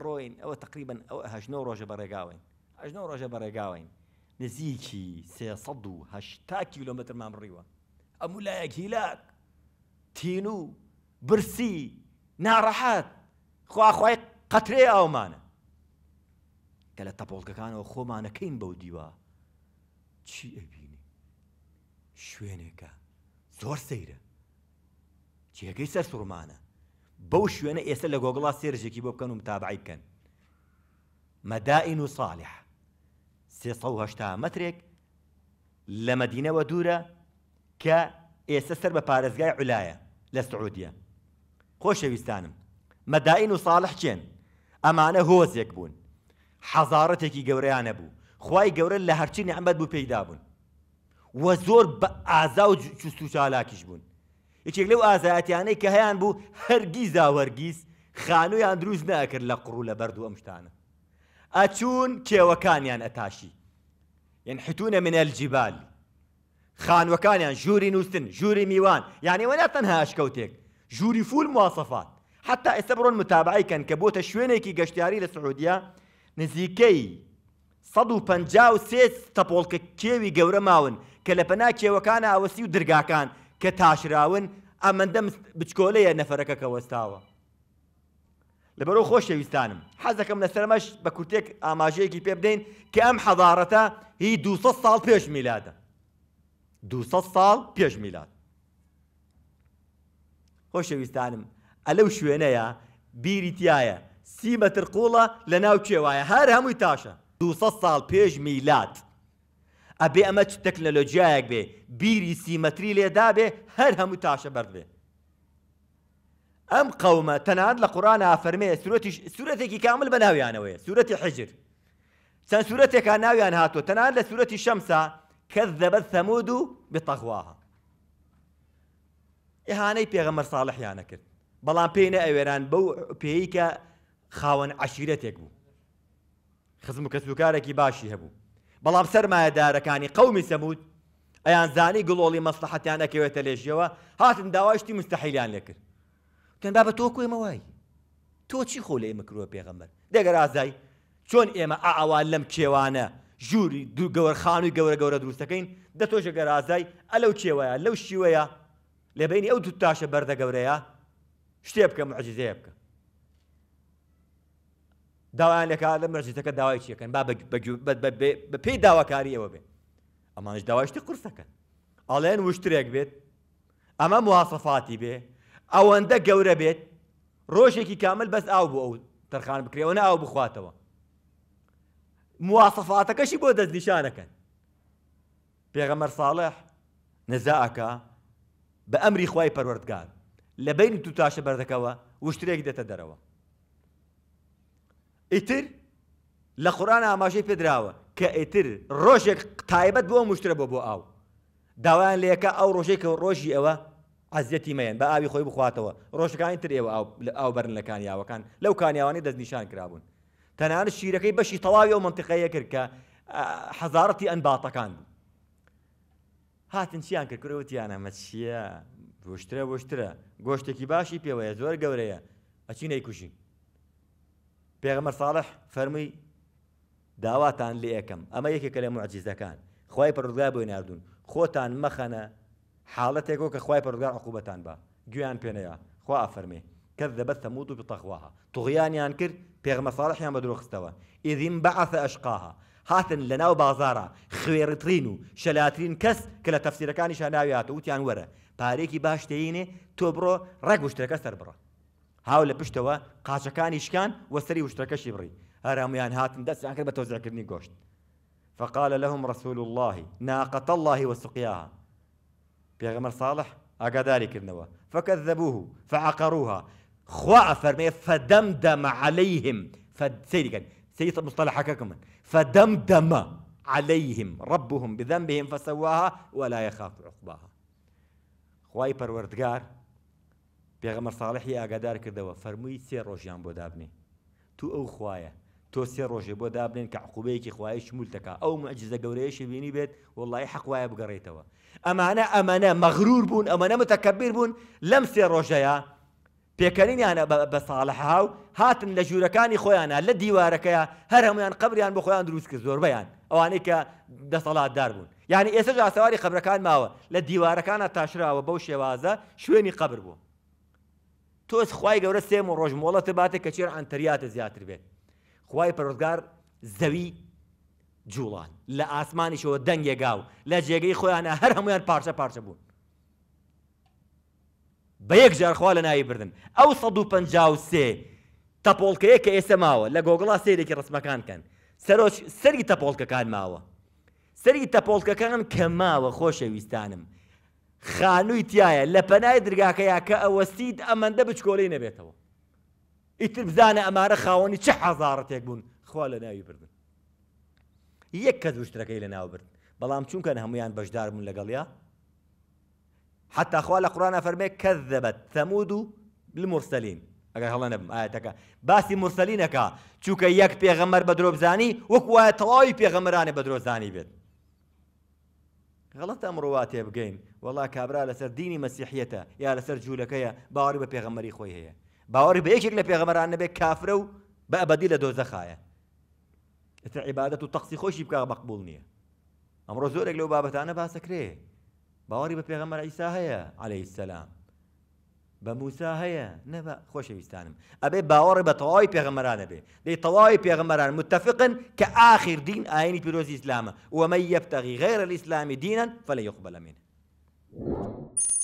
ڕۆین ئەوە تقریبا ئەوهژنۆ ڕۆژە روجا ئەژنۆ ڕۆژە بەڕێگاوین نزیکی سێ کیلومتر مام ڕیوە ئەموو لایەک هیلاک تین و برسی ناڕەحەت خواخوای قەترێ ئەومانە کە لە تەپۆڵکەکانەوە خۆمانەکەین بەو دیوە چی ئەبینی شوێنێکە زۆر سەیرە جێگەی سەر سوڕمانە بەو شوێنە ئێستا لە گۆگڵا سێرجێکی بۆ بکەن و متابعی بکەن مەدائین و ساالح سێهشتا مترێک لە مدینەوە دوورە کە ئێستا سەر بە پارێزگای علایە لە سعودیە خۆشەویستانم مەدائین و ساڵح چێن ئەمانە هۆزێک بوون حەزارەتێکی گەورەیانە بوو خی گەورە لە هەرچی نەحمەد بوو پەیدا بوون وە زۆر بە ئازا و چوست و چالاکیش بوون یەکێک لەو ئازایەتیانەی کە هەیان بوو هەرگیز داوەرگیز خانویان دروست ناکرد لە قڕوو لە بەردوو ئەم شتانە ئەچون کێوەکانیان ئەتاشی ینحتونە منە الجیبال خانوەکانیان ژووری نووسن ژووری میوان یانەوە نەتەنها ئاشکەوتێک ژووری فول مواسەفات حتا ئێستا بڕۆن متابعیکەن کە بۆتە شوێنێکی گەشتیاری لە سعودیا نزیکەی 150 سێ تەپۆڵکە کێوی گەورە ماون کە لە پەنا کێوەکانە ئاوەسی و درگاکان کە تاشراون ئەمەندە بچکۆلەیە نەفەرەکە کە وەستاوە. لەبەرەوە خۆشەویستانم حەزەکەم لە سەرمەش بە کورتێک ئاماژەیەکی پێ بدەین کە ئەم حەزارەتە هی 200 ساڵ پێش میلادە. 200 ساڵ پێش میلاد. خۆشەویستانم ئەلەو شوێنەیە بیریتایە سی مەتر قوڵە لە ناو کێوایە هەر هەمووی تاشە 200 ساڵ پێش میلات. ئەبێ ئەمە چ تەکنەلۆجیایەک بێ بیری سیمەتری لێدابێ هەر هەموو تاشە بەرد بێ ئەم قەومە تەنانەت لە قورآن ئافەرمەیە سوورەتێکی کامل بە ناویانەوەیە سوورەتی حجر چەند سوورەتێکا ناویان هاتووە تەنانەت لە سوورەتی شەمسا کەس دەبەت سەمود و بتەغواها ئێهانەی پێغەمەر ساڵحیانە کرد بەڵام پێی نە ئەوێران بەو پێیکە خاوەن عشیرەتێک بوو خزم و کەسوکارێکی باشی هەبوو بەڵام سەرمایەدارەکانی قەومی سەموت ئەیان زانی گڵۆڵی مەسلحەتیان ئەکەوێتە لێژیەوە هاتن داواشتی مستحیلیان لێکرد تەندا بە تۆ کوێمەوای تۆ چی خۆ لە ئێمە کرۆ پێغەمبەر دەگەر ئازای چۆن ئێمە ئاوا لەم کێوانە ژووری دوو گەوەرخان و گەورە گەورە دروستەکەین دەتۆشە گەرازای ئە لەو کێوەیە لەو شیوەیە لێبینی ئەو دوو تاشە بەردە گەورەیە شتێ بکەم عجزەیە بکە داوایانەکە لە مەرجەکە داوای چیەکەن با بە پێی داواکاری ئەوە بێ ئەمانش داواشتی قرسەکەن ئاڵێن وشترێک بێت ئەمە موافەفاتی بێ ئەوەندە گەورە بێت ڕۆژێکی کامل بەس ئاو بۆ ئەو تەرخان بکرێەوە ئاو بخواتەوە موافەفاتەکەشی بۆ دەست نیشانەکەن پێغەمەەر ساڵح نەزاعکە بە ئەمری خی پەروەردگار لە بین تو تاشە بەردەکەەوە وشترێک دێتە دەرەوە ئیتر لە قورآان ئاماژەی پێدراوە کە ئیتر ڕۆژێک تایبەت بۆ مشترە بۆ بۆ ئاو داوایان لەکە ئەو ڕۆژێک کە ڕۆژی ئەوە عزیەتی مەیەن بە ئاوی خۆی بخواتەوە ڕۆژەکانی تر ئێوە ئاو بەرنەکان یاوەکان لەو کانیاوانی دەستنیشان کرابوون تەنان شیرەکەی بەشی تەواوی ئەو منتیقەیە کرد کە حەزارەتی ئەنباتەکان بوو هاتن چیان کرد کرەوتیانە مە چییە بۆشترە بۆشترە گۆشتێکی باشی پێوەیە زۆر گەورەیە ئەچینەی کوژین پیغمبر صالح فرمی داواتان لێ ئەەکەم ئەمە یەکێکە لە معجزەکان خی پرودگای بۆی نردون خۆتان مەخەنە حاڵەتێکۆ که خوای پرودگار عقوبەتان بە گویان پێنەیە خوا فرمی کە دەبەت تەمووت و بتەخواها توغیانیان کرد پێغمە ساڵحیان بە درۆخستەوە ئیدیم بەعثە ئەشقاها هاتن لە ناو بازارە خوێڕترین و شەلاترین کەس کە لە تەفسیرەکانی شاناویاتە وتیان وەرە پارێکی باشتەینێ تۆ بڕۆ ڕێگوشتەکە سەر بڕە هاو لە پشتەوە قاچەکانی شکان وەسری وشتەکەشی بڕی هەرامویان هاتن دەستیان کرد بتوزع كرني قوشت فقال لهم رسول الله ناقة الله وسقياها بيغمر صالح أقداري كرنوا فكذبوه فعقروها خوا فرمي فدمدم عليهم فسيري كان سيد مصطلح حكاكم فدمدم عليهم ربهم بذنبهم فسواها ولا يخاف عقباها خواي پروردگار پێغەمە ساڵحی ئاگادار کردەوە فەرمووی سێ ڕۆژیان بۆ دابنێ تو ئەو خوایە تۆ سێ ڕۆژێ بۆ دابنێن کە عقوبەیەکی خخوای شمولتەکە ئەو مەجززە گەورەیەشی بینی بێت وڵی حەقواە بگەڕێتەوە ئەمانە ئەمەە مەغرور بوون ئەمەە متەکەبیر بوون لەم سێ ڕۆژەیە پێکەنینیانە بە ساڵحاو هاتن لە ژوورەکانی خۆیانە لە دیوارەکەیە هەر هەمویان قبریان بۆ خۆیان دروست کرد زۆربەیان ئەوانەی کە دەسەڵاتدار بوون یعنی ئێستا ئاسەواری قبرەکان ماوە لە دیوارەکانە تاشراوە بەو شێوازە شوێنی قبر بوو تۆس خی گەورە سێم و ڕۆژمۆڵەتە باتێ کە چێر ئەتەریاتە زیاتر بێت خی پەرۆزگار زەوی جوڵان لە ئاسمانیشەوە دەنگێگاو لە جێگەی خۆیانە هەر هەمویان پارچە پارچە بوون بە یەک جارخوا لە ناوی بردن ئەو 153 تەپۆڵکەیە کە ئێسە ماوە لە گۆگڵا سێرێکی ڕسمەکانکەن سەرۆ سەرگی تەپۆڵکەکان ماوە سەرگی تەپۆڵکەکان کە ماوە خۆشەویستانم خانووی تایە لە پەنای درگاکەیە کە ئەوەستید ئەمەندە بچکۆلی نەبێتەوە ئیتر بزانە ئەمارە خاوەنی چه حەزارەتێک بوون خوا لە ناوی بردن یەک کە دوشتەکەی لە ناو برد بەڵام چونکە هەمویان بەشدار بوون لەگەڵیا حتا خوا لە قڕانە فەرمێ کە دەبەت تەمود و لمرسەلین ئەگەر هەڵە نەبم ئاەتەکە باسی مرسەلینەکە چووکە یەک پێغەمەر بە درۆبزانی وەک وایە تەواوی پێغەمەرانی بە درۆزانی بێت غلط امر واتي بقين والله كابرا لسر ديني مسيحيته يا لسر جولك يا باوري پێغەمەری خۆی هي باوەڕی بە یەکێک لە پێغەمەران نەبێت کافرە و بە ئەبدی لە دۆزەخایە ئەتر عیبادەت و تەقسی خۆشی بکە مەقبول نییە ئەمڕۆ زۆرێک لەو بابەتانە باسەکرێ باوەڕی بە پێغەمەر ئیسا عليه السلام بموسى هيا نبا خوش يستانم ابي باور بتواي بيغمران ابي دي تواي بيغمران متفقا كاخر دين ايني بيروز ئاینی ومن يبتغي غير الاسلام دينا فلا يقبل منه